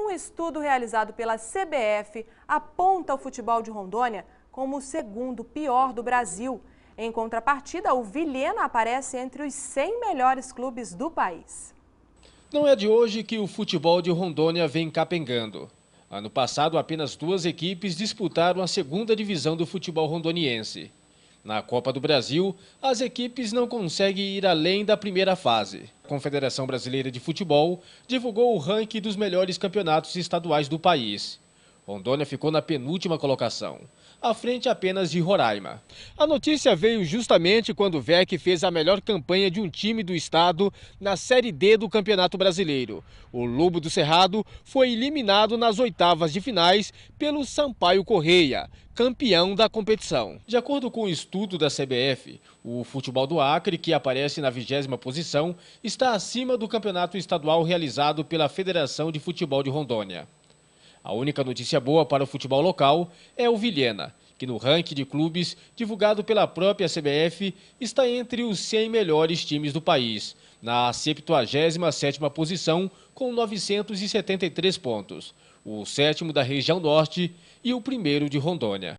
Um estudo realizado pela CBF aponta o futebol de Rondônia como o segundo pior do Brasil. Em contrapartida, o Vilhena aparece entre os 100 melhores clubes do país. Não é de hoje que o futebol de Rondônia vem capengando. Ano passado, apenas duas equipes disputaram a segunda divisão do futebol rondoniense. Na Copa do Brasil, as equipes não conseguem ir além da primeira fase. A Confederação Brasileira de Futebol divulgou o ranking dos melhores campeonatos estaduais do país. Rondônia ficou na penúltima colocação, à frente apenas de Roraima. A notícia veio justamente quando o VEC fez a melhor campanha de um time do estado na Série D do Campeonato Brasileiro. O Lobo do Cerrado foi eliminado nas oitavas de finais pelo Sampaio Correia, campeão da competição. De acordo com o um estudo da CBF, o futebol do Acre, que aparece na vigésima posição, está acima do campeonato estadual realizado pela Federação de Futebol de Rondônia. A única notícia boa para o futebol local é o Vilhena, que no ranking de clubes divulgado pela própria CBF está entre os 100 melhores times do país, na 77ª posição com 973 pontos, o sétimo da região norte e o primeiro de Rondônia.